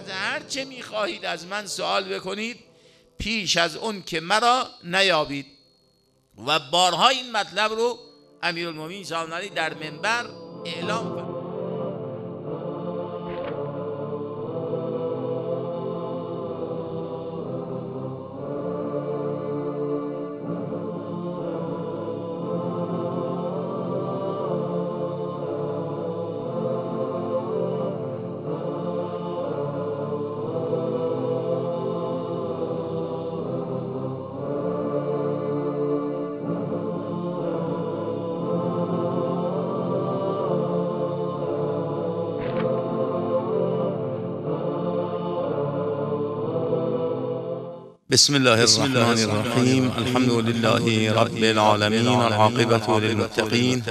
از هر چه میخواهید از من سوال بکنید پیش از اون که مرا نیابید و بارها این مطلب رو امیرالمومنین صلی در منبر اعلام کرد بسم الله الرحمن الرحيم الحمد لله رب العالمين العاقبة للمتقين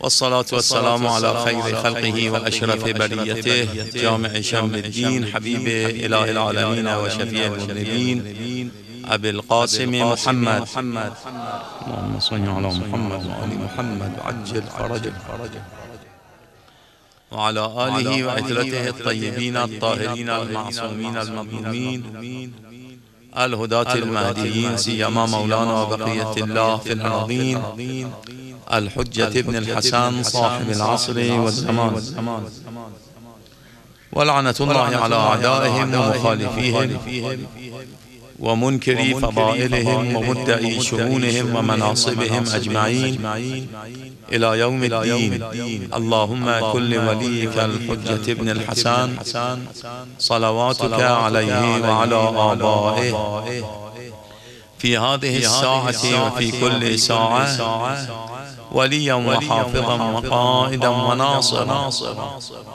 والصلاة والسلام على خير خلقه وأشرف بريته جامع شمل الدين حبيب إله العالمين وشفيع المذنبين أبي القاسم محمد اللهم صل على محمد وآل محمد وعجل فرجه وعلى آله وأجلته الطيبين الطاهرين المعصومين المظلومين الهداة المهديين سيما مولانا وبقية الله في الأرضين الحجة بن الحسن صاحب العصر والزمان ولعنة الله على أعدائهم ومخالفيهم ومنكري فضائلهم ومدعي شؤونهم ومناصبهم أجمعين إلى يوم الدين اللهم كن لوليك الحجة ابن الحسن صلواتك عليه وعلى آبائه في هذه الساعة وفي كل ساعة وليا وحافظا وقائدا وناصرا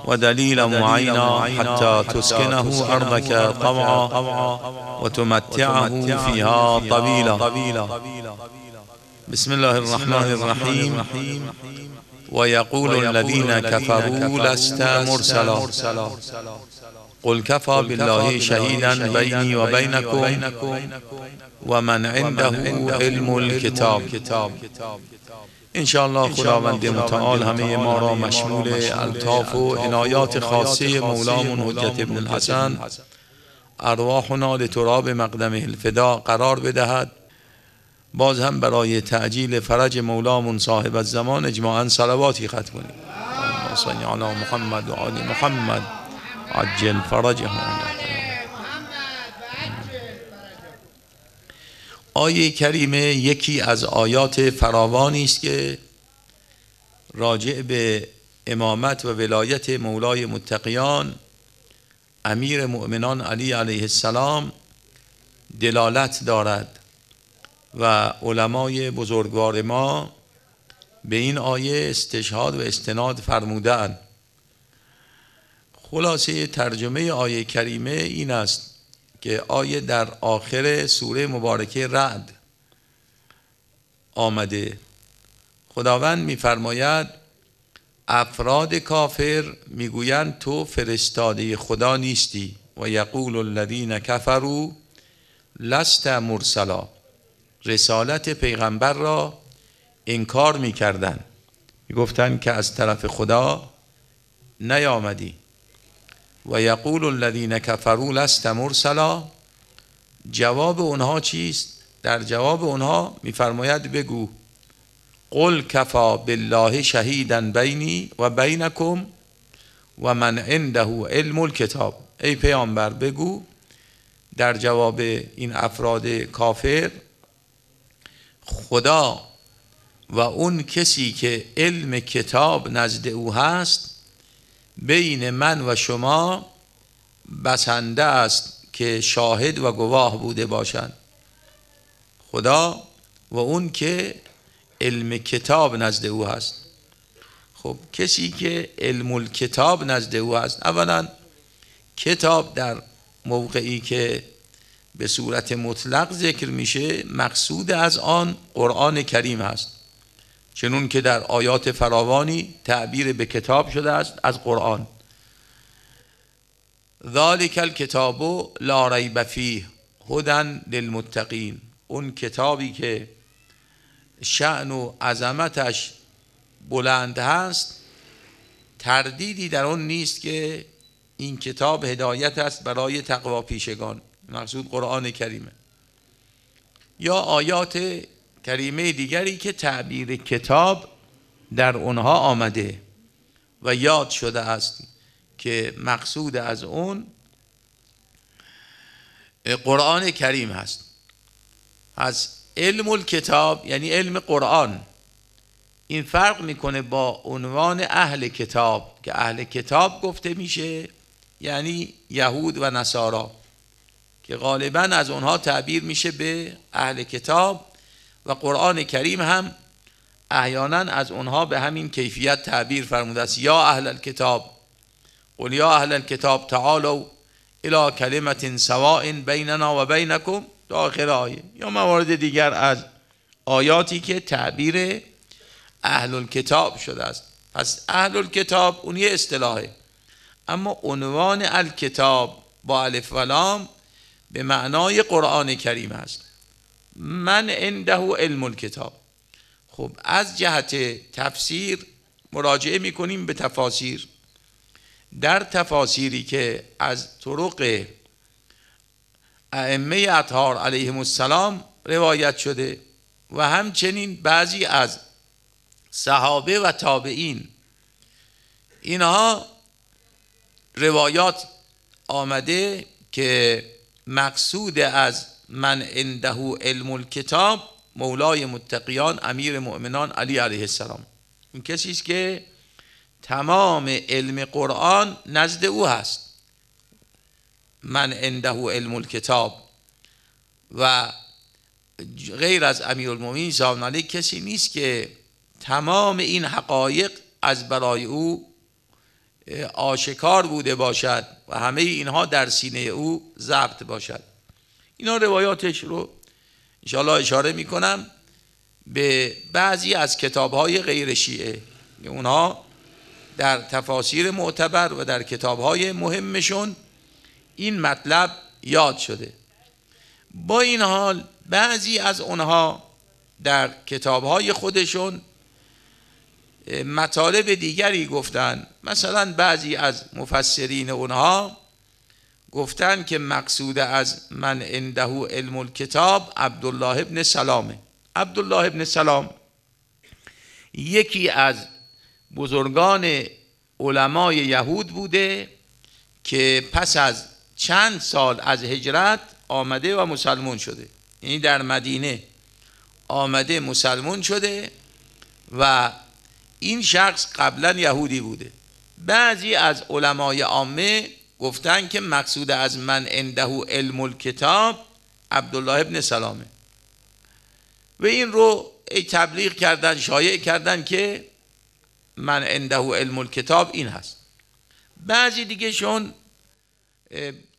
ودليلا معينا حتى تسكنه أرضك طوعا وتمتعه فيها طويلا بسم الله الرحمن الرحیم و یقول كفروا لست مرسلا قل كفى بالله شهيدا بيني وبينكم ومن عنده علم الكتاب الله خداوند متعال همه ما را مشمول الطاف و عنایات خاصه مولامون حجت ابن الحسن ارواحنا لتراب مقدمه الفدا قرار بدهد باز هم برای تعجیل فرج مولامون صاحب الزمان اجماعا صلواتی خط کنیم صلی علی محمد و محمد عجل فرجه آیه کریمه یکی از آیات فراوانی است که راجع به امامت و ولایت مولای متقیان امیر مؤمنان علی علیه السلام دلالت دارد و علمای بزرگوار ما به این آیه استشهاد و استناد فرمودن خلاصه ترجمه آیه کریمه این است که آیه در آخر سوره مبارکه رعد آمده خداوند میفرماید افراد کافر میگویند تو فرستاده خدا نیستی و یقول الذین کفروا لست مرسلا رسالت پیغمبر را انکار می کردن می گفتن که از طرف خدا نیامدی و یقول الذین کفروا لست مرسلا جواب اونها چیست در جواب اونها میفرماید بگو قل کفا بالله شهیدا بینی و بینکم و من عنده علم الکتاب ای پیامبر بگو در جواب این افراد کافر خدا و اون کسی که علم کتاب نزد او هست بین من و شما بسنده است که شاهد و گواه بوده باشند خدا و اون که علم کتاب نزد او هست خب کسی که علم الکتاب نزد او هست اولا کتاب در موقعی که به صورت مطلق ذکر میشه مقصود از آن قرآن کریم است چنون که در آیات فراوانی تعبیر به کتاب شده است از قرآن ذالک الکتاب لا ریب فیه هدن للمتقین اون کتابی که شعن و عظمتش بلند هست تردیدی در اون نیست که این کتاب هدایت است برای تقوا پیشگان مقصود قرآن کریمه یا آیات کریمه دیگری که تعبیر کتاب در اونها آمده و یاد شده است که مقصود از اون قرآن کریم هست از علم الکتاب یعنی علم قرآن این فرق میکنه با عنوان اهل کتاب که اهل کتاب گفته میشه یعنی یهود و نصارا که غالبا از اونها تعبیر میشه به اهل کتاب و قرآن کریم هم احیانا از اونها به همین کیفیت تعبیر فرموده است یا اهل کتاب قل یا اهل کتاب تعالو الی کلمت سواء بیننا و بینکم داخل آیه یا موارد دیگر از آیاتی که تعبیر اهل کتاب شده است پس اهل کتاب اون یه اصطلاحه اما عنوان الکتاب با الف و لام به معنای قرآن کریم است من عنده علم الکتاب خب از جهت تفسیر مراجعه میکنیم به تفاسیر در تفاسیری که از طرق ائمه اطهار علیهم السلام روایت شده و همچنین بعضی از صحابه و تابعین اینها روایات آمده که مقصود از من عنده علم الكتاب مولای متقیان امیر مؤمنان علی علیه السلام این کسی است که تمام علم قرآن نزد او هست من عنده علم الكتاب و غیر از امیر سلام زامنالی کسی نیست که تمام این حقایق از برای او آشکار بوده باشد و همه اینها در سینه او ضبط باشد اینا روایاتش رو انشاءالله اشاره میکنم به بعضی از کتاب های غیر شیعه اونها در تفاسیر معتبر و در کتاب های مهمشون این مطلب یاد شده با این حال بعضی از اونها در کتاب های خودشون مطالب دیگری گفتن مثلا بعضی از مفسرین اونها گفتن که مقصود از من اندهو علم الکتاب عبدالله ابن سلامه عبدالله ابن سلام یکی از بزرگان علمای یهود بوده که پس از چند سال از هجرت آمده و مسلمون شده یعنی در مدینه آمده مسلمون شده و این شخص قبلا یهودی بوده بعضی از علمای عامه گفتن که مقصود از من اندهو علم الکتاب عبدالله ابن سلامه و این رو ای تبلیغ کردن شایع کردن که من اندهو علم الکتاب این هست بعضی دیگه شون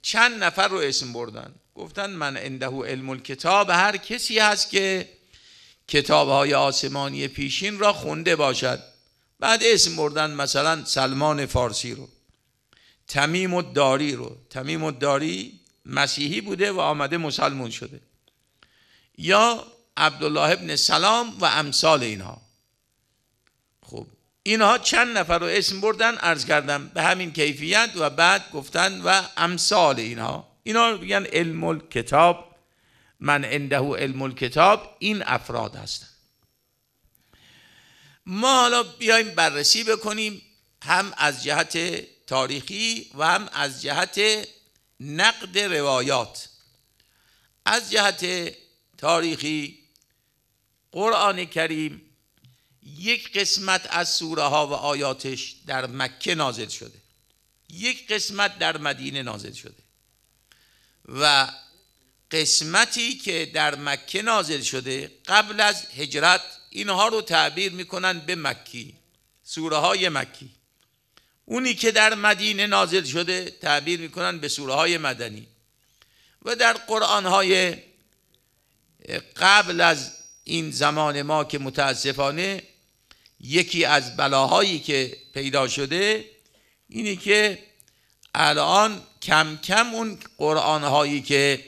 چند نفر رو اسم بردن گفتن من اندهو علم الکتاب هر کسی هست که کتاب های آسمانی پیشین را خونده باشد بعد اسم بردن مثلا سلمان فارسی رو تمیم و داری رو تمیم و داری مسیحی بوده و آمده مسلمون شده یا عبدالله ابن سلام و امثال اینها خب اینها چند نفر رو اسم بردن ارز کردم به همین کیفیت و بعد گفتن و امثال اینها اینا میگن علم الکتاب من عنده علم الکتاب این افراد هستن ما حالا بیایم بررسی بکنیم هم از جهت تاریخی و هم از جهت نقد روایات از جهت تاریخی قرآن کریم یک قسمت از سوره ها و آیاتش در مکه نازل شده یک قسمت در مدینه نازل شده و قسمتی که در مکه نازل شده قبل از هجرت اینها رو تعبیر میکنن به مکی سوره های مکی اونی که در مدینه نازل شده تعبیر میکنن به سوره های مدنی و در قرآن های قبل از این زمان ما که متاسفانه یکی از بلاهایی که پیدا شده اینی که الان کم کم اون قرآن هایی که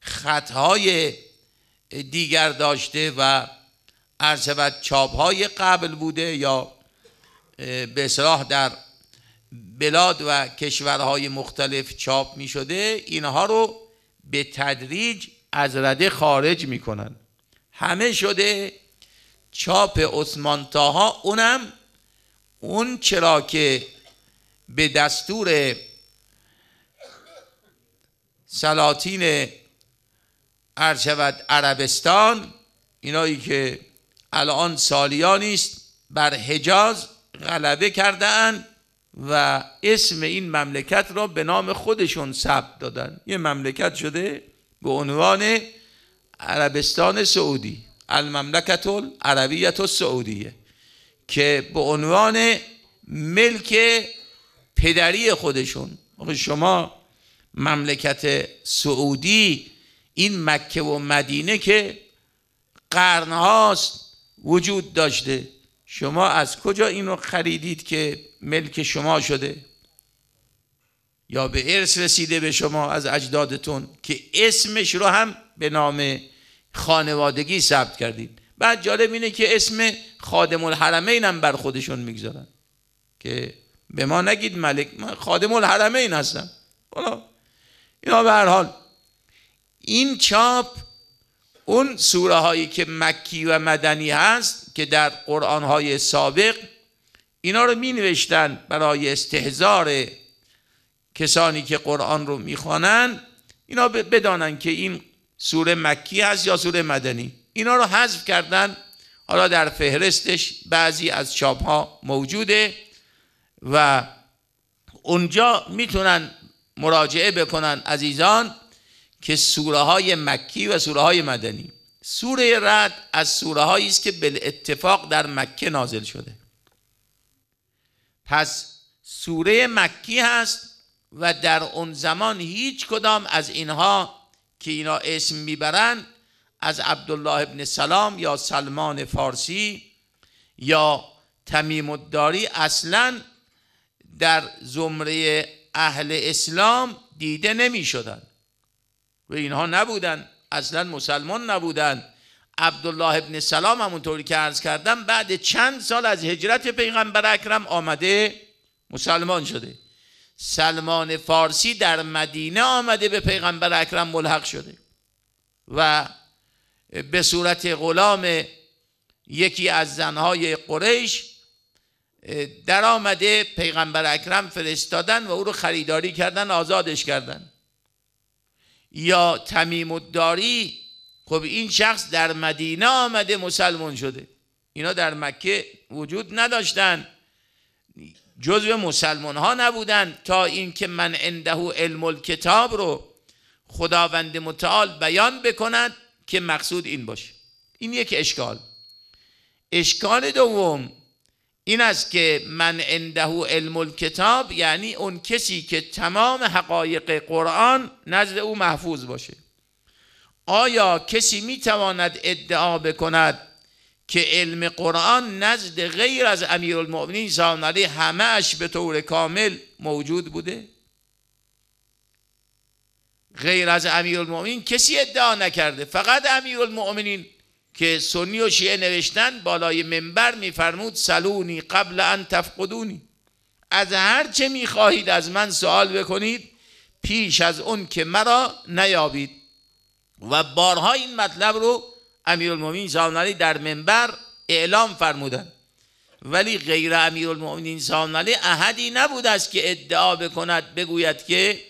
خطهای دیگر داشته و عرض چاب های قبل بوده یا به صلاح در بلاد و کشورهای مختلف چاپ می شده اینها رو به تدریج از رده خارج می کنن. همه شده چاپ عثمان تاها اونم اون چرا که به دستور سلاطین عرشود عربستان اینایی که الان سالیانی است بر حجاز غلبه کردن و اسم این مملکت را به نام خودشون ثبت دادن یه مملکت شده به عنوان عربستان سعودی المملکت العربیت السعودیه که به عنوان ملک پدری خودشون شما مملکت سعودی این مکه و مدینه که قرنهاست وجود داشته شما از کجا اینو خریدید که ملک شما شده یا به ارث رسیده به شما از اجدادتون که اسمش رو هم به نام خانوادگی ثبت کردید بعد جالب اینه که اسم خادم الحرمین هم بر خودشون میگذارن که به ما نگید ملک من خادم الحرمین هستم حالا اینا به هر حال این چاپ اون سوره هایی که مکی و مدنی هست که در قرآن های سابق اینا رو می نوشتن برای استهزار کسانی که قرآن رو خوانن اینا بدانن که این سوره مکی هست یا سوره مدنی اینا رو حذف کردن حالا در فهرستش بعضی از چاپ ها موجوده و اونجا میتونن مراجعه بکنن عزیزان که سوره های مکی و سوره های مدنی سوره رد از سوره هایی است که به اتفاق در مکه نازل شده پس سوره مکی هست و در اون زمان هیچ کدام از اینها که اینا اسم میبرند از عبدالله ابن سلام یا سلمان فارسی یا تمیم الداری اصلا در زمره اهل اسلام دیده نمی شدن و اینها نبودن اصلا مسلمان نبودن عبدالله ابن سلام همونطوری که عرض کردم بعد چند سال از هجرت پیغمبر اکرم آمده مسلمان شده سلمان فارسی در مدینه آمده به پیغمبر اکرم ملحق شده و به صورت غلام یکی از زنهای قریش در آمده پیغمبر اکرم فرستادن و او رو خریداری کردن آزادش کردن یا تمیم الداری خب این شخص در مدینه آمده مسلمان شده اینا در مکه وجود نداشتن جزء مسلمان ها نبودن تا اینکه من اندهو علم الکتاب رو خداوند متعال بیان بکند که مقصود این باشه این یک اشکال اشکال دوم این است که من عنده علم الکتاب یعنی اون کسی که تمام حقایق قرآن نزد او محفوظ باشه آیا کسی میتواند ادعا بکند که علم قرآن نزد غیر از امیر المؤمنین سلام علیه همش به طور کامل موجود بوده غیر از امیر المؤمنین کسی ادعا نکرده فقط امیر المؤمنین که سنی و شیعه نوشتن بالای منبر میفرمود سلونی قبل ان تفقدونی از هر چه میخواهید از من سوال بکنید پیش از اون که مرا نیابید و بارها این مطلب رو امیرالمومنین علی در منبر اعلام فرمودند ولی غیر امیرالمومنین علی احدی نبود است که ادعا بکند بگوید که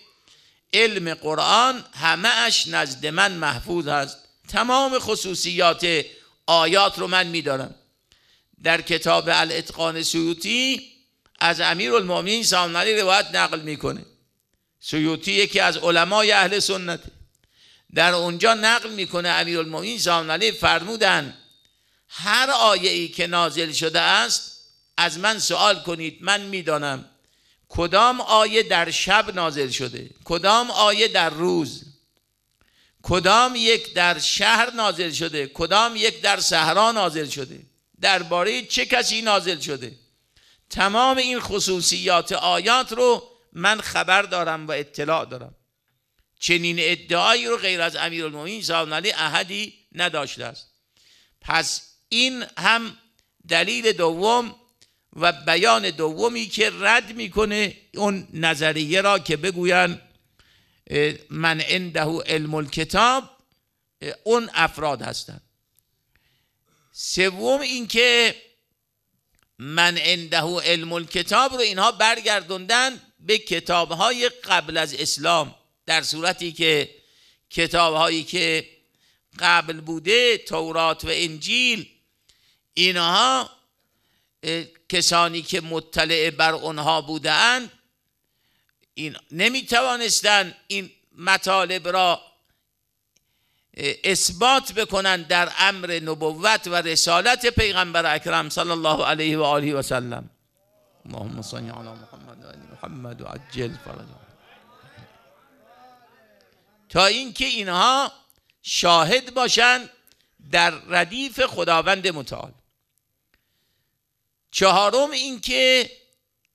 علم قرآن همه اش نزد من محفوظ است تمام خصوصیات آیات رو من میدارم در کتاب الاتقان سیوتی از امیر المومین سامنالی روایت نقل میکنه سیوتی یکی از علمای اهل سنت در اونجا نقل میکنه امیر المومین سامنالی فرمودن هر آیه ای که نازل شده است از من سوال کنید من میدانم کدام آیه در شب نازل شده کدام آیه در روز کدام یک در شهر نازل شده کدام یک در صحرا نازل شده درباره چه کسی نازل شده تمام این خصوصیات آیات رو من خبر دارم و اطلاع دارم چنین ادعایی رو غیر از امیرالمومنین صاحب علی احدی نداشته است پس این هم دلیل دوم و بیان دومی که رد میکنه اون نظریه را که بگویند من عنده علم الکتاب اون افراد هستند سوم اینکه من عنده علم الکتاب رو اینها برگردوندن به کتابهای قبل از اسلام در صورتی که کتابهایی که قبل بوده تورات و انجیل اینها کسانی که مطلع بر آنها بودند این نمی توانستن این مطالب را اثبات بکنند در امر نبوت و رسالت پیغمبر اکرم صلی الله علیه و آله و سلم اللهم صل علی محمد و محمد عجل تا اینکه اینها شاهد باشند در ردیف خداوند متعال چهارم اینکه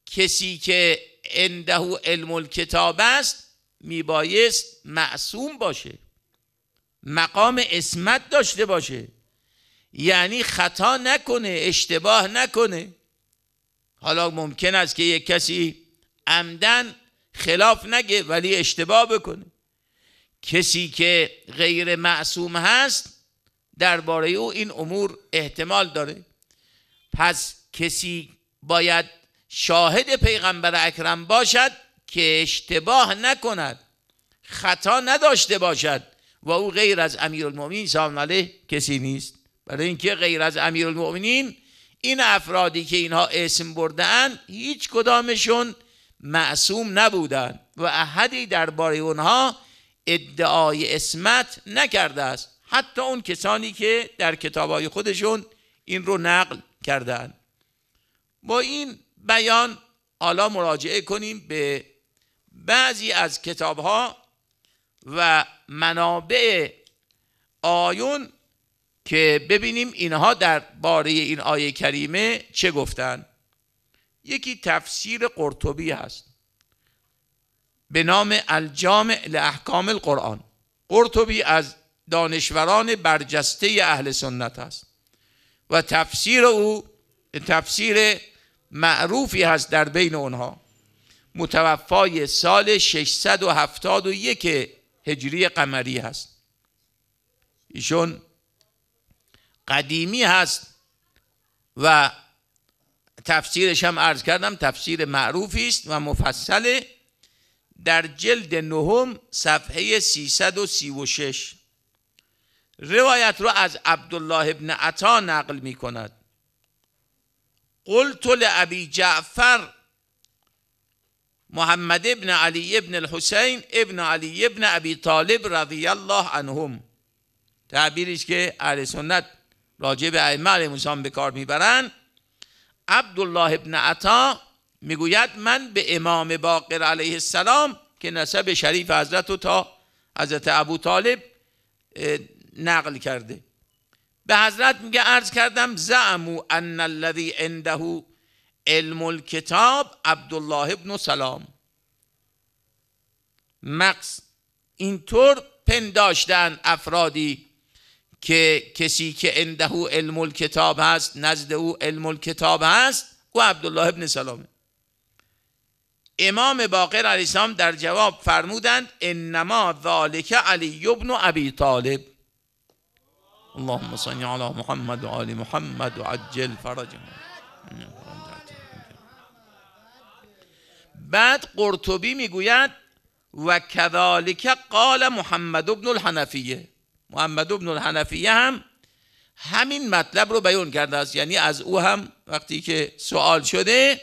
کسی که عنده علم الکتاب است میبایست معصوم باشه مقام اسمت داشته باشه یعنی خطا نکنه اشتباه نکنه حالا ممکن است که یک کسی عمدن خلاف نگه ولی اشتباه بکنه کسی که غیر معصوم هست درباره او این امور احتمال داره پس کسی باید شاهد پیغمبر اکرم باشد که اشتباه نکند خطا نداشته باشد و او غیر از امیرالمومنین سلام علیه کسی نیست برای اینکه غیر از امیرالمومنین، این افرادی که اینها اسم بردن هیچ کدامشون معصوم نبودند و احدی درباره اونها ادعای اسمت نکرده است حتی اون کسانی که در کتابهای خودشون این رو نقل کردن با این بیان حالا مراجعه کنیم به بعضی از کتاب ها و منابع آیون که ببینیم اینها در باره این آیه کریمه چه گفتن یکی تفسیر قرطبی هست به نام الجامع لاحکام القرآن قرطبی از دانشوران برجسته اهل سنت است و تفسیر او تفسیر معروفی هست در بین اونها متوفای سال 671 هجری قمری هست ایشون قدیمی هست و تفسیرش هم عرض کردم تفسیر معروفی است و مفصل در جلد نهم صفحه 336 روایت رو از عبدالله ابن عطا نقل می کند قلت لأبي جعفر محمد ابن علی ابن الحسين ابن علی ابن أبي طالب رضی الله عنهم تعبیرش که اهل سنت راجع به ائمه علیهم به کار میبرند عبدالله ابن عطا میگوید من به امام باقر علیه السلام که نسب شریف حضرت و تا حضرت ابو طالب نقل کرده به حضرت میگه عرض کردم زعمو ان الذی عنده علم الکتاب عبدالله ابن سلام مقص اینطور پنداشتن افرادی که کسی که عنده علم الکتاب هست نزد او علم الکتاب هست او عبدالله ابن سلامه امام باقر علیه السلام در جواب فرمودند انما ذالک علی ابن ابی طالب اللهم صل على محمد وآل محمد وعجل فرجهم بعد قرطبی میگوید و کذالک قال محمد ابن الحنفیه محمد ابن الحنفیه هم همین مطلب رو بیان کرده است یعنی از او هم وقتی که سوال شده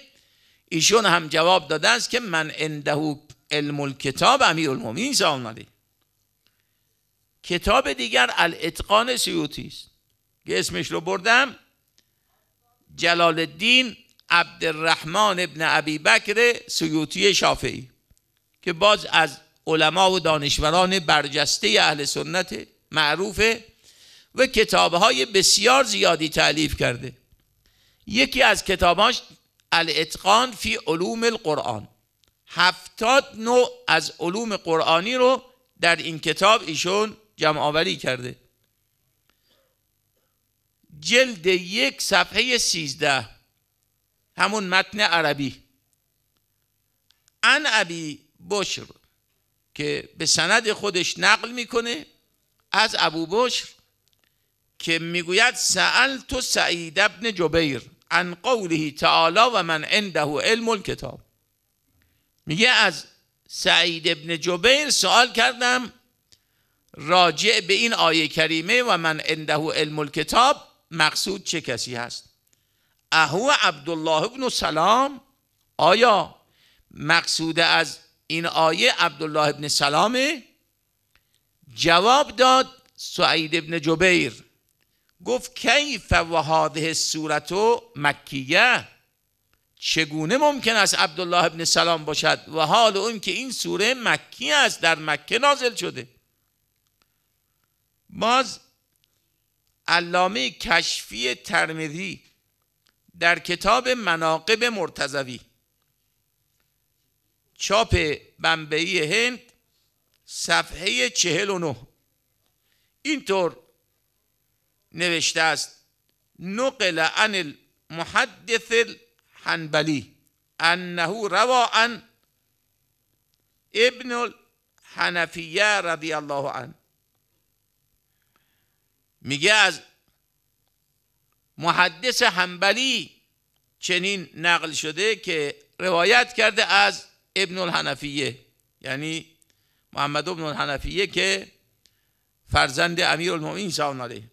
ایشون هم جواب داده است که من عنده علم الکتاب امیر المومین سلام کتاب دیگر الاتقان سیوتی است که اسمش رو بردم جلال الدین عبدالرحمن ابن ابی بکر سیوتی شافعی که باز از علما و دانشوران برجسته اهل سنت معروفه و کتابهای بسیار زیادی تعلیف کرده یکی از کتاباش الاتقان فی علوم القرآن هفتاد نوع از علوم قرآنی رو در این کتاب ایشون جمع آوری کرده جلد یک صفحه سیزده همون متن عربی ان ابی بشر که به سند خودش نقل میکنه از ابو بشر که میگوید سأل تو سعید ابن جبیر عن قوله تعالی و من عنده علم الکتاب میگه از سعید ابن جبیر سوال کردم راجع به این آیه کریمه و من عنده علم الکتاب مقصود چه کسی هست اهو عبدالله ابن سلام آیا مقصود از این آیه عبدالله ابن سلامه جواب داد سعید ابن جبیر گفت کیف و هذه صورت و مکیه چگونه ممکن است عبدالله ابن سلام باشد و حال اون که این سوره مکی است در مکه نازل شده باز علامه کشفی ترمذی در کتاب مناقب مرتزوی چاپ بمبئی هند صفحه چهل و نه اینطور نوشته است نقل عن المحدث الحنبلی انه روا عن ابن الحنفیه رضی الله عنه میگه از محدث حنبلی چنین نقل شده که روایت کرده از ابن الحنفیه یعنی محمد ابن الحنفیه که فرزند امیر المؤمنین سلام علیه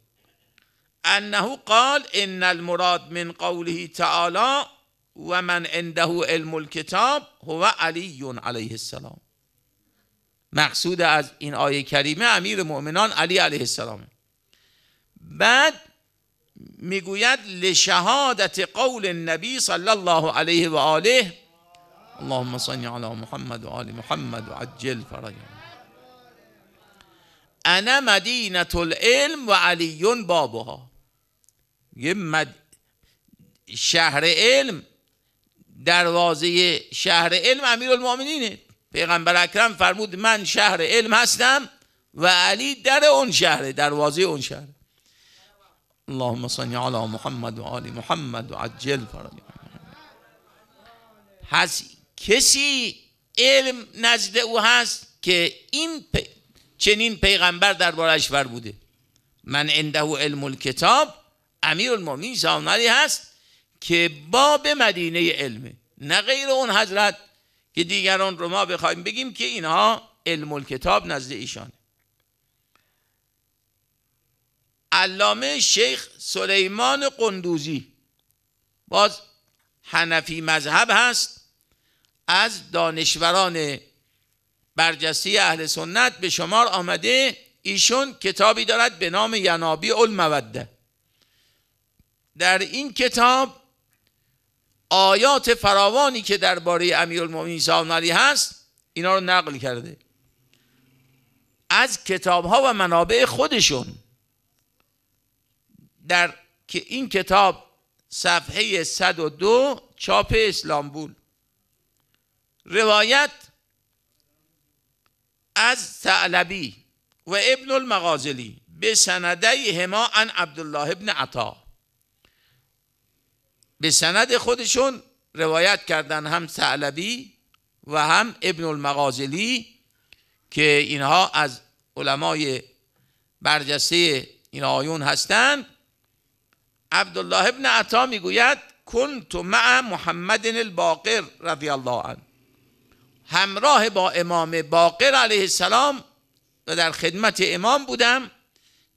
انه قال ان المراد من قوله تعالی و من عنده علم الکتاب هو علی علیه السلام مقصود از این آیه کریمه امیر مؤمنان علی علیه السلامه بعد میگوید لشهادت قول النبی صلی الله علیه و آله اللهم صل على محمد و آل محمد و عجل فرجم انا مدینه العلم و علی بابها یه مد... شهر علم دروازه شهر علم امیر المؤمنینه پیغمبر اکرم فرمود من شهر علم هستم و علی در اون شهره دروازه اون شهر. اللهم صل على محمد و محمد و عجل پس کسی علم نزد او هست که این چنین پیغمبر بارش بر بوده من عنده علم الکتاب امیر المومین امام هست که باب مدینه علمه نه غیر اون حضرت که دیگران رو ما بخوایم بگیم که اینها علم الکتاب نزد ایشانه علامه شیخ سلیمان قندوزی باز حنفی مذهب هست از دانشوران برجسته اهل سنت به شمار آمده ایشون کتابی دارد به نام ینابی الموده در این کتاب آیات فراوانی که درباره امیرالمومنین صاحب علی هست اینا رو نقل کرده از کتاب ها و منابع خودشون در که این کتاب صفحه 102 چاپ اسلامبول روایت از تعلبی و ابن المغازلی به سنده هما ان عبدالله ابن عطا به سند خودشون روایت کردن هم تعلبی و هم ابن المغازلی که اینها از علمای برجسته این آیون هستند عبدالله ابن عطا میگوید کنت مع محمد الباقر رضی الله عنه همراه با امام باقر علیه السلام و در خدمت امام بودم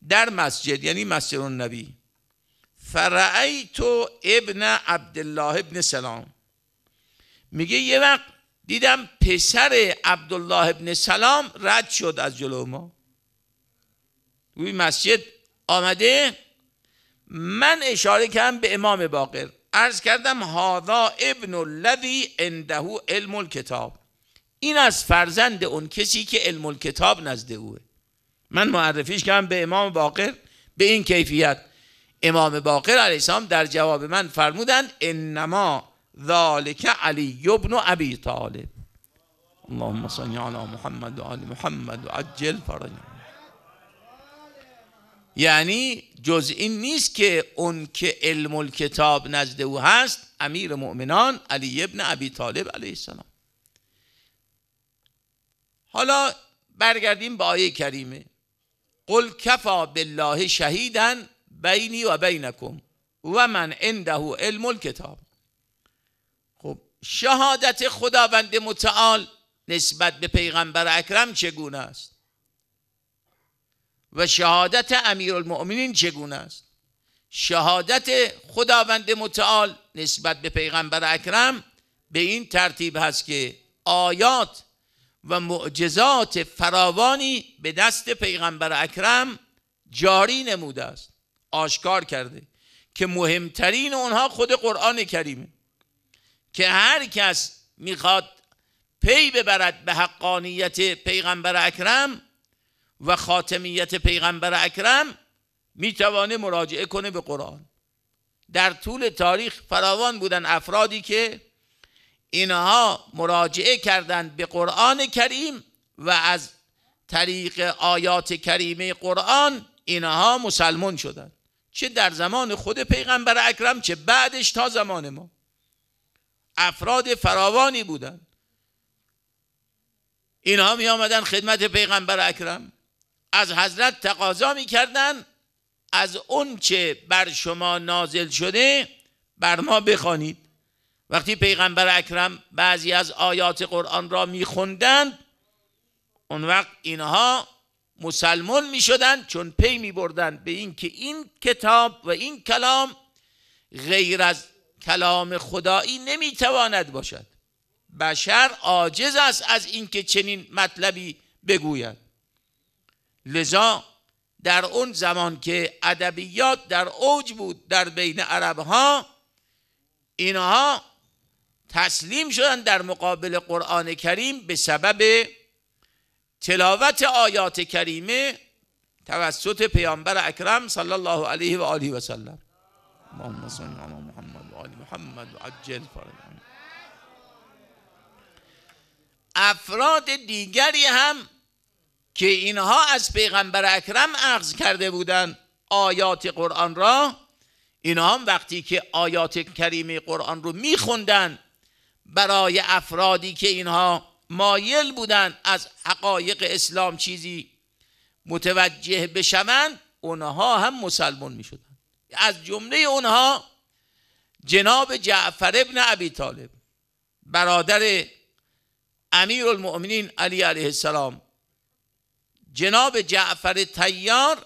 در مسجد یعنی مسجد النبی تو ابن عبدالله ابن سلام میگه یه وقت دیدم پسر عبدالله ابن سلام رد شد از جلو ما روی مسجد آمده من اشاره کردم به امام باقر عرض کردم هادا ابن الذی عنده علم الکتاب این از فرزند اون کسی که علم الکتاب نزد اوه من معرفیش کردم به امام باقر به این کیفیت امام باقر علیه السلام در جواب من فرمودند انما ذالک علی ابن ابی طالب اللهم صل علی محمد و آل محمد و عجل فرجهم یعنی جز این نیست که اون که علم الکتاب نزد او هست امیر مؤمنان علی ابن ابی طالب علیه السلام حالا برگردیم به آیه کریمه قل کفا بالله شهیدن بینی و بینکم و من عنده علم الکتاب خب شهادت خداوند متعال نسبت به پیغمبر اکرم چگونه است و شهادت امیر المؤمنین چگونه است شهادت خداوند متعال نسبت به پیغمبر اکرم به این ترتیب هست که آیات و معجزات فراوانی به دست پیغمبر اکرم جاری نموده است آشکار کرده که مهمترین اونها خود قرآن کریمه که هر کس میخواد پی ببرد به حقانیت پیغمبر اکرم و خاتمیت پیغمبر اکرم میتوانه مراجعه کنه به قرآن در طول تاریخ فراوان بودن افرادی که اینها مراجعه کردند به قرآن کریم و از طریق آیات کریمه قرآن اینها مسلمان شدند چه در زمان خود پیغمبر اکرم چه بعدش تا زمان ما افراد فراوانی بودند اینها می آمدن خدمت پیغمبر اکرم از حضرت تقاضا میکردن از اون که بر شما نازل شده بر ما بخوانید وقتی پیغمبر اکرم بعضی از آیات قرآن را میخوندند اون وقت اینها مسلمان میشدند چون پی می به اینکه این کتاب و این کلام غیر از کلام خدایی نمیتواند باشد بشر عاجز است از اینکه چنین مطلبی بگوید لذا در اون زمان که ادبیات در اوج بود در بین عرب ها اینها تسلیم شدن در مقابل قرآن کریم به سبب تلاوت آیات کریمه توسط پیامبر اکرم صلی الله علیه و آله و سلم اللهم صل محمد و آل محمد عجل افراد دیگری هم که اینها از پیغمبر اکرم عرض کرده بودند آیات قرآن را اینها هم وقتی که آیات کریم قرآن رو میخوندن برای افرادی که اینها مایل بودند از حقایق اسلام چیزی متوجه بشوند اونها هم مسلمان میشدند از جمله اونها جناب جعفر ابن ابی طالب برادر امیر المؤمنین علی علیه السلام جناب جعفر تیار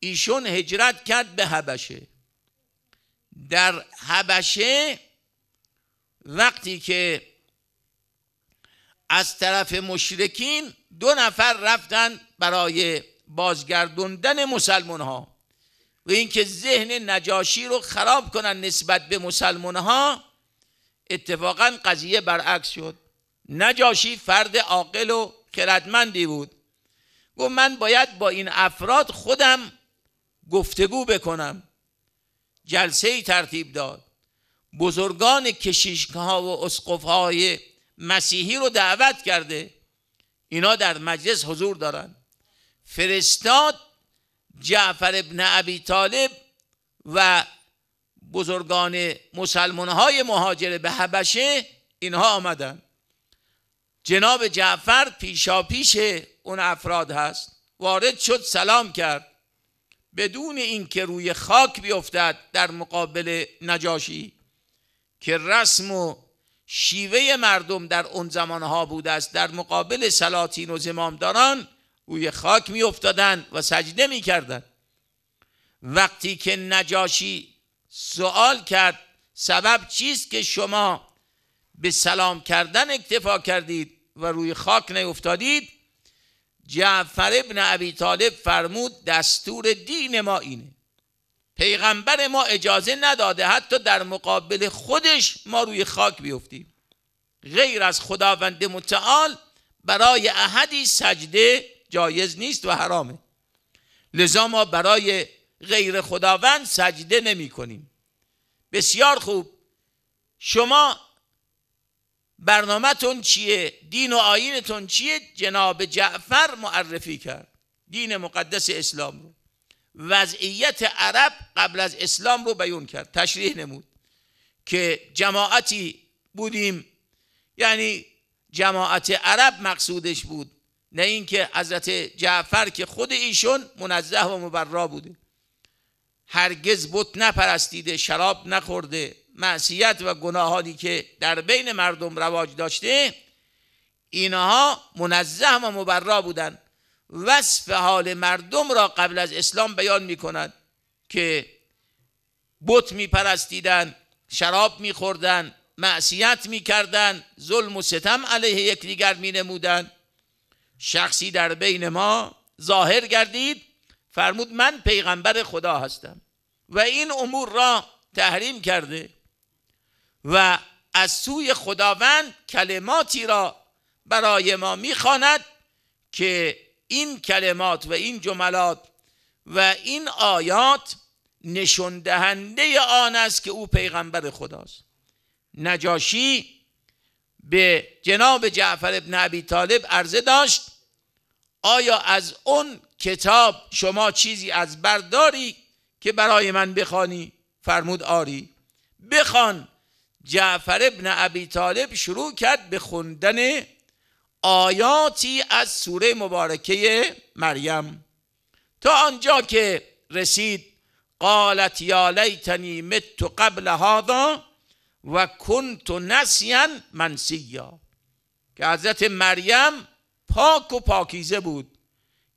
ایشون هجرت کرد به هبشه در هبشه وقتی که از طرف مشرکین دو نفر رفتن برای بازگردوندن مسلمان ها و اینکه ذهن نجاشی رو خراب کنن نسبت به مسلمان ها اتفاقا قضیه برعکس شد نجاشی فرد عاقل و خردمندی بود گفت من باید با این افراد خودم گفتگو بکنم جلسه ای ترتیب داد بزرگان ها و های مسیحی رو دعوت کرده اینا در مجلس حضور دارن فرستاد جعفر ابن ابی طالب و بزرگان مسلمان های مهاجر به حبشه اینها آمدن جناب جعفر پیشا اون افراد هست وارد شد سلام کرد بدون اینکه روی خاک بیفتد در مقابل نجاشی که رسم و شیوه مردم در اون زمانها بوده است در مقابل سلاطین و زمامداران روی خاک میافتادند و سجده میکردند وقتی که نجاشی سوال کرد سبب چیست که شما به سلام کردن اکتفا کردید و روی خاک نیفتادید جعفر ابن ابی طالب فرمود دستور دین ما اینه پیغمبر ما اجازه نداده حتی در مقابل خودش ما روی خاک بیفتیم غیر از خداوند متعال برای احدی سجده جایز نیست و حرامه لذا ما برای غیر خداوند سجده نمی کنیم بسیار خوب شما برنامهتون چیه دین و آینتون چیه جناب جعفر معرفی کرد دین مقدس اسلام رو وضعیت عرب قبل از اسلام رو بیان کرد تشریح نمود که جماعتی بودیم یعنی جماعت عرب مقصودش بود نه اینکه حضرت جعفر که خود ایشون منزه و مبرا بوده هرگز بت نپرستیده شراب نخورده معصیت و گناهانی که در بین مردم رواج داشته اینها منزه و مبرا بودند وصف حال مردم را قبل از اسلام بیان می کند که بت می پرستیدن شراب می خوردن معصیت می کردن ظلم و ستم علیه یکدیگر می نمودن شخصی در بین ما ظاهر گردید فرمود من پیغمبر خدا هستم و این امور را تحریم کرده و از سوی خداوند کلماتی را برای ما میخواند که این کلمات و این جملات و این آیات نشون دهنده آن است که او پیغمبر خداست نجاشی به جناب جعفر ابن ابی طالب عرضه داشت آیا از اون کتاب شما چیزی از برداری که برای من بخوانی فرمود آری بخوان جعفر ابن ابی طالب شروع کرد به خوندن آیاتی از سوره مبارکه مریم تا آنجا که رسید قالت یا لیتنی مت قبل هذا و کنت نسیا منسیا که حضرت مریم پاک و پاکیزه بود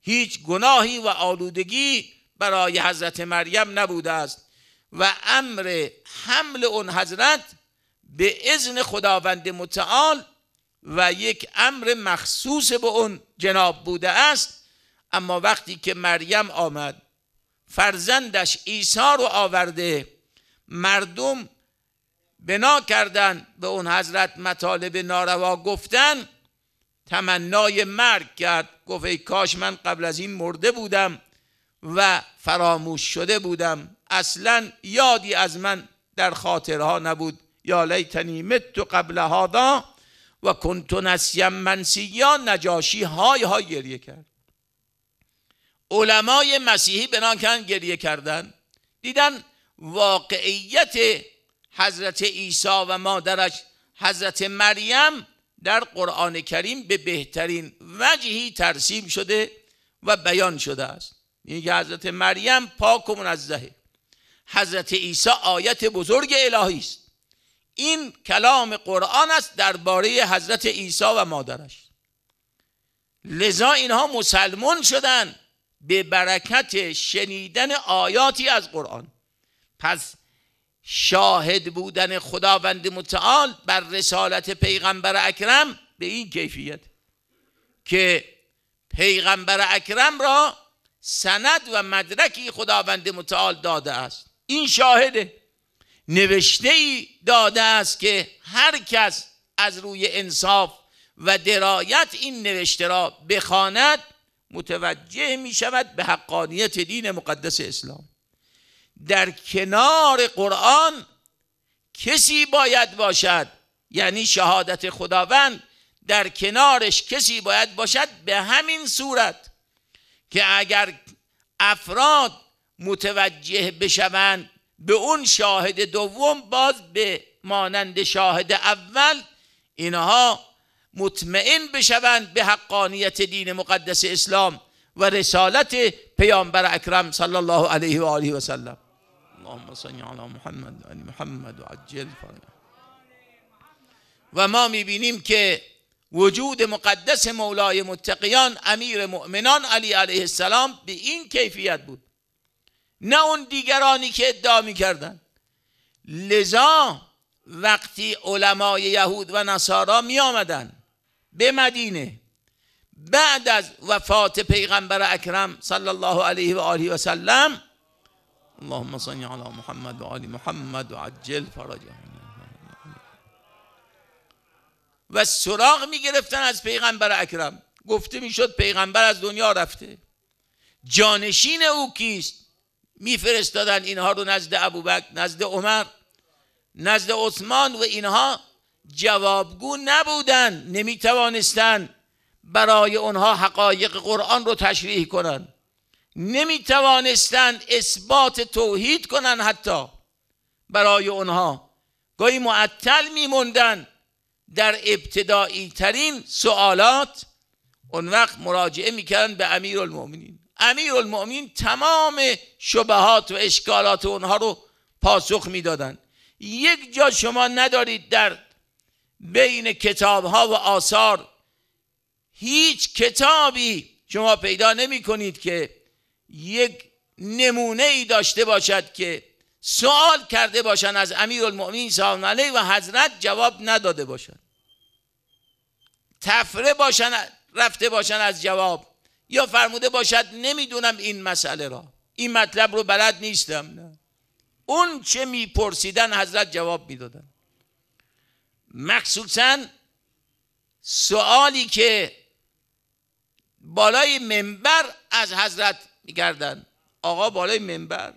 هیچ گناهی و آلودگی برای حضرت مریم نبوده است و امر حمل اون حضرت به اذن خداوند متعال و یک امر مخصوص به اون جناب بوده است اما وقتی که مریم آمد فرزندش عیسی رو آورده مردم بنا کردن به اون حضرت مطالب ناروا گفتن تمنای مرگ کرد گفت ای کاش من قبل از این مرده بودم و فراموش شده بودم اصلا یادی از من در خاطرها نبود یا لیتنی مت قبل هادا و کنت نسیم منسیا نجاشی های های گریه کرد علمای مسیحی بنا کن گریه کردن دیدن واقعیت حضرت عیسی و مادرش حضرت مریم در قرآن کریم به بهترین وجهی ترسیم شده و بیان شده است میگه حضرت مریم پاک و منزهه حضرت عیسی آیت بزرگ الهی است این کلام قرآن است درباره حضرت عیسی و مادرش لذا اینها مسلمان شدن به برکت شنیدن آیاتی از قرآن پس شاهد بودن خداوند متعال بر رسالت پیغمبر اکرم به این کیفیت که پیغمبر اکرم را سند و مدرکی خداوند متعال داده است این شاهده نوشته ای داده است که هر کس از روی انصاف و درایت این نوشته را بخواند متوجه می شود به حقانیت دین مقدس اسلام در کنار قرآن کسی باید باشد یعنی شهادت خداوند در کنارش کسی باید باشد به همین صورت که اگر افراد متوجه بشوند به اون شاهد دوم باز به مانند شاهد اول اینها مطمئن بشوند به حقانیت دین مقدس اسلام و رسالت پیامبر اکرم صلی الله علیه و آله و سلم اللهم صل علی محمد و علی محمد عجل و ما میبینیم که وجود مقدس مولای متقیان امیر مؤمنان علی علیه السلام به این کیفیت بود نه اون دیگرانی که ادعا میکردن لذا وقتی علمای یهود و نصارا می آمدن به مدینه بعد از وفات پیغمبر اکرم صلی الله علیه و آله و سلم اللهم صل علی محمد و محمد و عجل فرجه و سراغ می گرفتن از پیغمبر اکرم گفته میشد پیغمبر از دنیا رفته جانشین او کیست میفرستادن اینها رو نزد ابوبکر نزد عمر نزد عثمان و اینها جوابگو نبودن نمیتوانستند برای اونها حقایق قرآن رو تشریح کنند نمیتوانستند اثبات توحید کنن حتی برای اونها گاهی معطل میموندن در ابتدایی ترین سوالات اون وقت مراجعه میکردن به امیر امیر المؤمنین تمام شبهات و اشکالات اونها رو پاسخ میدادن یک جا شما ندارید در بین کتاب ها و آثار هیچ کتابی شما پیدا نمی کنید که یک نمونه ای داشته باشد که سوال کرده باشند از امیر المؤمنین سلام علیه و حضرت جواب نداده باشند. تفره باشند رفته باشن از جواب یا فرموده باشد نمیدونم این مسئله را این مطلب رو بلد نیستم نه. اون چه میپرسیدن حضرت جواب میدادن مخصوصا سوالی که بالای منبر از حضرت میگردن آقا بالای منبر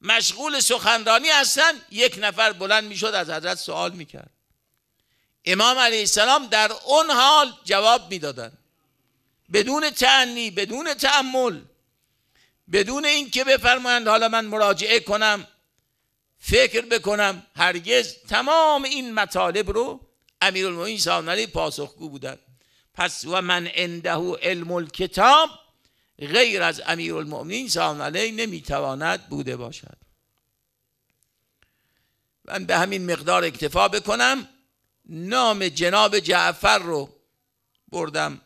مشغول سخنرانی هستن یک نفر بلند میشد از حضرت سوال میکرد امام علیه السلام در اون حال جواب میدادند بدون تعنی بدون تعمل بدون اینکه بفرمایند حالا من مراجعه کنم فکر بکنم هرگز تمام این مطالب رو امیرالمومنین صاحب پاسخگو بودن پس و من عنده علم الکتاب غیر از امیرالمومنین صاحب علیه نمیتواند بوده باشد من به همین مقدار اکتفا بکنم نام جناب جعفر رو بردم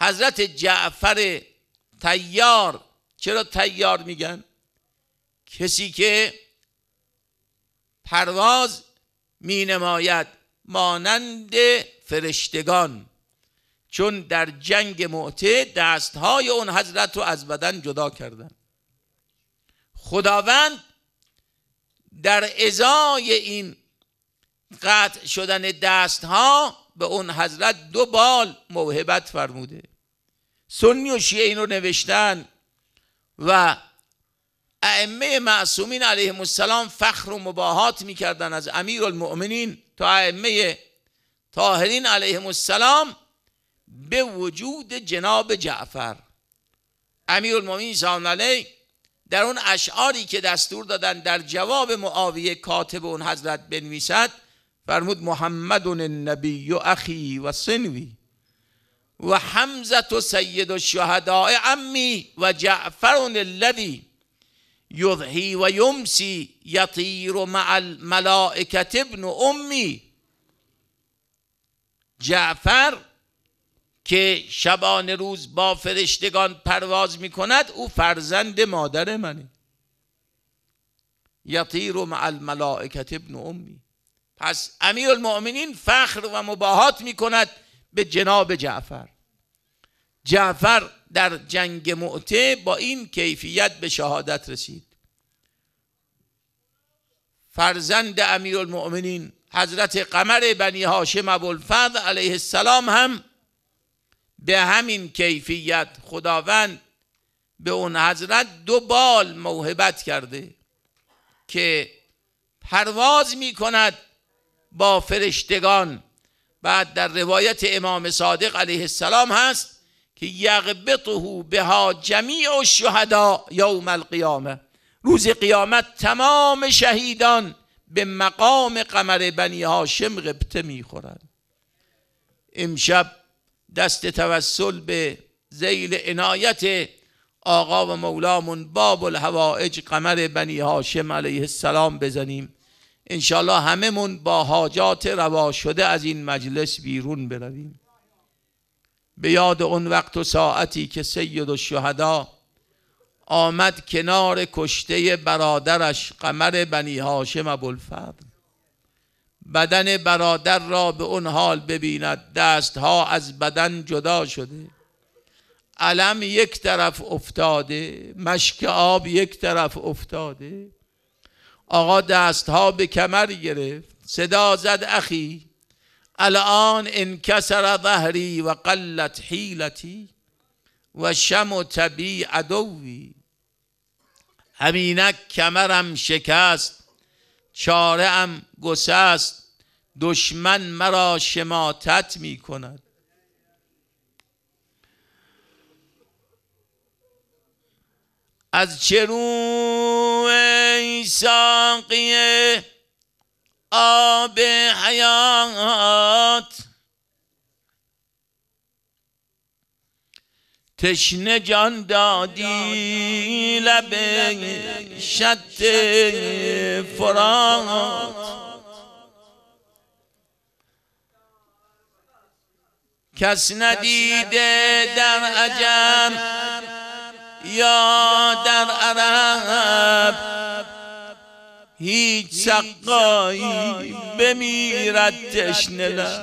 حضرت جعفر تیار چرا تیار میگن کسی که پرواز می نماید مانند فرشتگان چون در جنگ معته دستهای اون حضرت رو از بدن جدا کردن خداوند در ازای این قطع شدن دستها به اون حضرت دو بال موهبت فرموده سنی و شیعه این رو نوشتن و ائمه معصومین علیهم السلام فخر و مباهات میکردن از امیر المؤمنین تا ائمه طاهرین علیه السلام به وجود جناب جعفر امیر المؤمنین سلام در اون اشعاری که دستور دادن در جواب معاویه کاتب اون حضرت بنویسد فرمود محمد النبی و اخی و سنوی و حمزه سید الشهداء امی و جعفر الذی یضحی و یمسی یطیر مع الملائکت ابن امی جعفر که شبان روز با فرشتگان پرواز می کند او فرزند مادر منه یطیر مع الملائکت ابن امی پس امیر المؤمنین فخر و مباهات می کند به جناب جعفر جعفر در جنگ معته با این کیفیت به شهادت رسید فرزند المؤمنین حضرت قمر بنی هاشم الفض علیه السلام هم به همین کیفیت خداوند به اون حضرت دو بال موهبت کرده که پرواز می کند با فرشتگان بعد در روایت امام صادق علیه السلام هست که یغبطه بها جمیع شهدا یوم القیامه روز قیامت تمام شهیدان به مقام قمر بنی هاشم غبطه میخورند امشب دست توسل به زیل عنایت آقا و مولامون باب الهوائج قمر بنی هاشم علیه السلام بزنیم انشالله هممون با حاجات روا شده از این مجلس بیرون برویم به یاد اون وقت و ساعتی که سید شهدا آمد کنار کشته برادرش قمر بنی هاشم ابوالفضل بدن برادر را به اون حال ببیند دست ها از بدن جدا شده علم یک طرف افتاده مشک آب یک طرف افتاده آقا دست ها به کمر گرفت صدا زد اخی الان انکسر ظهری و قلت حیلتی و شم و طبی عدوی همینک کمرم شکست چاره ام گسست دشمن مرا شماتت می کند از چه ساقی آب حیات تشنه جان دادی لب شد فرات کس ندیده در عجم یا در عرب هیچ سقایی بمیرد تشنه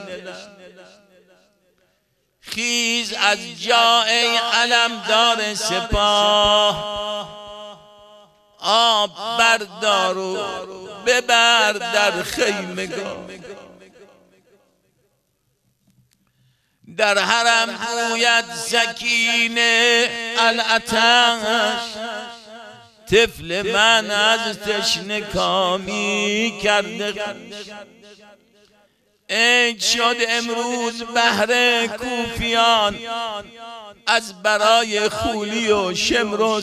خیز از جای علم دار سپاه آب بردار و ببر در خیمگاه در حرم گوید سکینه الاتش طفل من از تشنه کامی کرده عید شد امروز بهر کوفیان از برای خولی و شمر و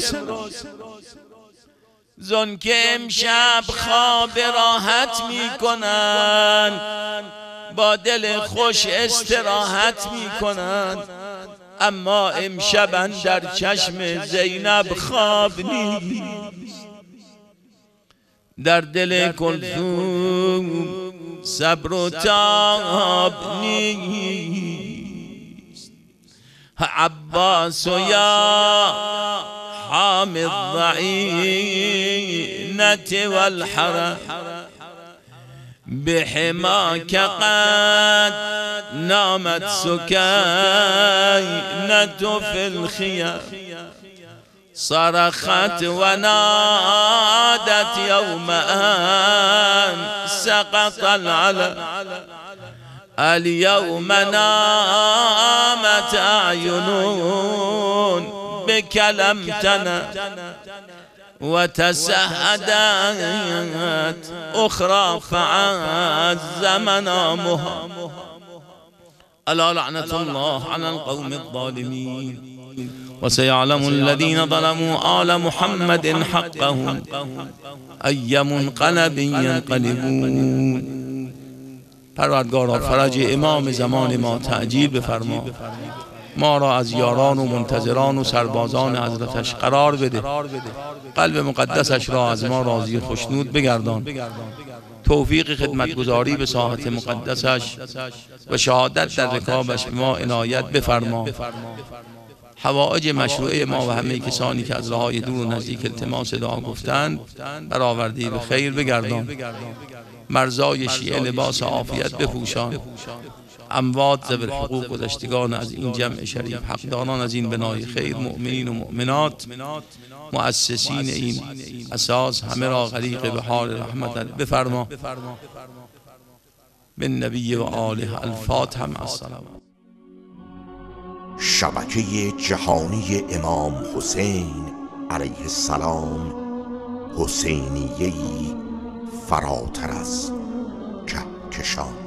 زن که امشب خواب راحت می کنن با دل خوش استراحت می کنند اما امشب در چشم زینب خواب نیست در دل کلزوم صبر و تاب نیست عباس و یا حام الضعینت والحرم بحماك قد نامت سكينة في الخيام صرخت ونادت يوم أن سقط العلم اليوم نامت أعين بك لم تنم وتسهدت أخرى فعاد زمنامها ألا لعنة الله على القوم الظالمين وسيعلم الذين ظلموا آل محمد حقهم أي منقلب ينقلبون پروردگارا فرج امام زمان ما تعجیل بفرما ما را از یاران و منتظران و سربازان حضرتش قرار بده قلب مقدسش را از ما راضی خشنود بگردان توفیق خدمتگذاری به ساحت مقدسش و شهادت در رکابش به ما عنایت بفرما حوائج مشروع ما و همه کسانی که از راهای دور و نزدیک التماس دعا گفتند برآوردی به خیر بگردان مرزای شیعه لباس عافیت بپوشان اموات زبر حقوق گذشتگان از این جمع شریف دانان از این بنای خیر مؤمنین و مؤمنات مؤسسین این اساس همه را غریق به حال رحمت بفرما به نبی و آله الفاتح هم شبکه جهانی امام حسین علیه السلام حسینیهی فراتر از کهکشان